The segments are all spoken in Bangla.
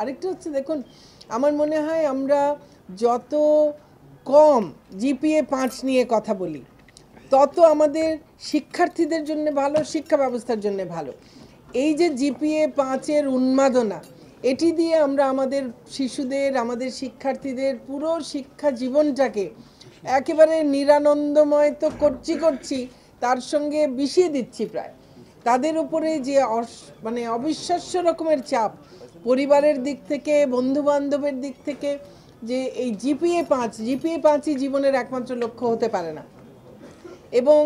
আরেকটা হচ্ছে দেখুন আমার মনে হয় আমরা যত কম জিপিএ পাঁচ নিয়ে কথা বলি তত আমাদের শিক্ষার্থীদের জন্য ভালো শিক্ষা ব্যবস্থার জন্য ভালো এই যে জিপিএ পাঁচের উন্মাদনা এটি দিয়ে আমরা আমাদের শিশুদের আমাদের শিক্ষার্থীদের পুরো শিক্ষা জীবনটাকে একেবারে নিরানন্দময় তো করছি করছি তার সঙ্গে বিষিয়ে দিচ্ছি প্রায় তাদের উপরে যে মানে অবিশ্বাস্য রকমের চাপ পরিবারের দিক থেকে বন্ধুবান্ধবের দিক থেকে যে এই জিপিএ পাঁচ জিপিএ পাঁচই জীবনের একমাত্র লক্ষ্য হতে পারে না এবং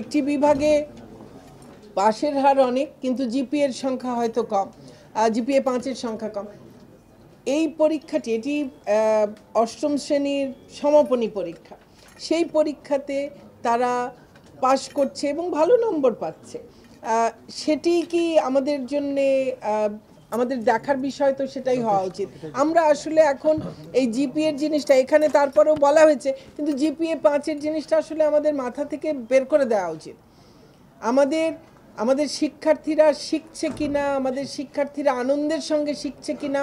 একটি বিভাগে পাশের হার অনেক কিন্তু জিপিএর সংখ্যা হয়তো কম জিপিএ পাঁচের সংখ্যা কম এই পরীক্ষাটি এটি অষ্টম শ্রেণীর সমাপনী পরীক্ষা সেই পরীক্ষাতে তারা পাশ করছে এবং ভালো নম্বর পাচ্ছে সেটি কি আমাদের জন্যে আমাদের দেখার বিষয় তো সেটাই হওয়া উচিত আমরা আসলে এখন এই জিপিএর জিনিসটা এখানে তারপরেও বলা হয়েছে কিন্তু জিপিএ পাঁচের জিনিসটা আসলে আমাদের মাথা থেকে বের করে দেওয়া উচিত আমাদের আমাদের শিক্ষার্থীরা শিখছে কি না আমাদের শিক্ষার্থীরা আনন্দের সঙ্গে শিখছে কি না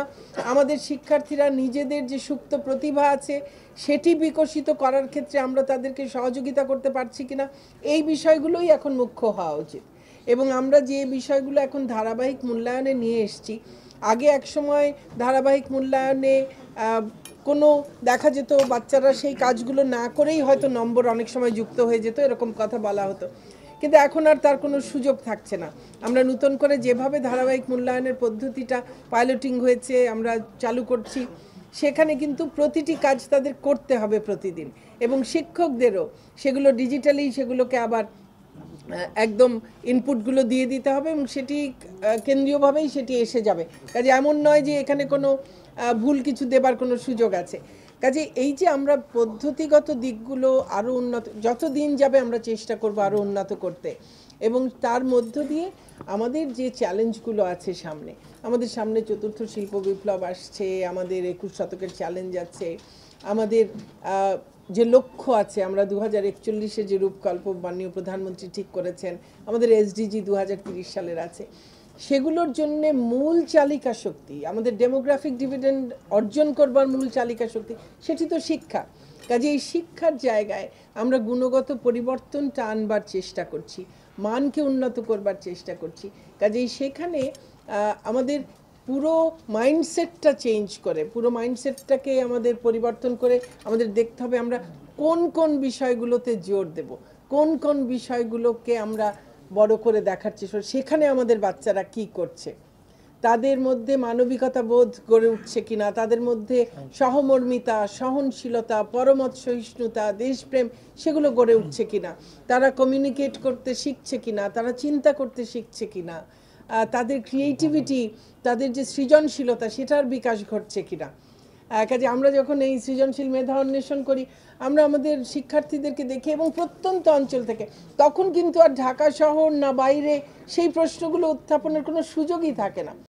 আমাদের শিক্ষার্থীরা নিজেদের যে সুপ্ত প্রতিভা আছে সেটি বিকশিত করার ক্ষেত্রে আমরা তাদেরকে সহযোগিতা করতে পারছি কি না এই বিষয়গুলোই এখন মুখ্য হওয়া উচিত এবং আমরা যে বিষয়গুলো এখন ধারাবাহিক মূল্যায়নে নিয়ে এসছি আগে একসময় ধারাবাহিক মূল্যায়নে কোনো দেখা যেত বাচ্চারা সেই কাজগুলো না করেই হয়তো নম্বর অনেক সময় যুক্ত হয়ে যেত এরকম কথা বলা হতো কিন্তু এখন আর তার কোনো সুযোগ থাকছে না আমরা নতুন করে যেভাবে ধারাবাহিক মূল্যায়নের পদ্ধতিটা পাইলটিং হয়েছে আমরা চালু করছি সেখানে কিন্তু প্রতিটি কাজ তাদের করতে হবে প্রতিদিন এবং শিক্ষকদেরও সেগুলো ডিজিটালি সেগুলোকে আবার একদম ইনপুটগুলো দিয়ে দিতে হবে এবং সেটি কেন্দ্রীয়ভাবেই সেটি এসে যাবে কাজে এমন নয় যে এখানে কোনো ভুল কিছু দেবার কোনো সুযোগ আছে কাজে এই যে আমরা পদ্ধতিগত দিকগুলো আরও উন্নত যত দিন যাবে আমরা চেষ্টা করব আরও উন্নত করতে এবং তার মধ্য দিয়ে আমাদের যে চ্যালেঞ্জগুলো আছে সামনে আমাদের সামনে চতুর্থ শিল্প বিপ্লব আসছে আমাদের একুশ শতকের চ্যালেঞ্জ আছে আমাদের যে লক্ষ্য আছে আমরা দু হাজার একচল্লিশে যে রূপকল্প মাননীয় প্রধানমন্ত্রী ঠিক করেছেন আমাদের এসডিজি দু সালের আছে সেগুলোর জন্য মূল চালিকা শক্তি আমাদের ডেমোগ্রাফিক ডিভিডেন্ড অর্জন করবার মূল চালিকা শক্তি সেটি তো শিক্ষা কাজে এই শিক্ষার জায়গায় আমরা গুণগত পরিবর্তনটা আনবার চেষ্টা করছি মানকে উন্নত করবার চেষ্টা করছি কাজেই সেখানে আমাদের পুরো মাইন্ডসেটটা চেঞ্জ করে পুরো মাইন্ডসেটটাকে আমাদের পরিবর্তন করে আমাদের দেখতে হবে আমরা কোন কোন বিষয়গুলোতে জোর দেব কোন কোন বিষয়গুলোকে আমরা বড় করে দেখার চেষ্টা সেখানে আমাদের বাচ্চারা কি করছে তাদের মধ্যে মানবিকতা বোধ গড়ে উঠছে কিনা তাদের মধ্যে সহমর্মিতা সহনশীলতা পরমত সহিষ্ণুতা দেশপ্রেম সেগুলো গড়ে উঠছে কিনা তারা কমিউনিকেট করতে শিখছে কিনা তারা চিন্তা করতে শিখছে কিনা তাদের ক্রিয়েটিভিটি তাদের যে সৃজনশীলতা সেটার বিকাশ ঘটছে কিনা কাজে আমরা যখন এই সৃজনশীল মেধা অন্বেষণ করি আমরা আমাদের শিক্ষার্থীদেরকে দেখি এবং প্রত্যন্ত অঞ্চল থেকে তখন কিন্তু আর ঢাকা শহর না বাইরে সেই প্রশ্নগুলো উত্থাপনের কোনো সুযোগই থাকে না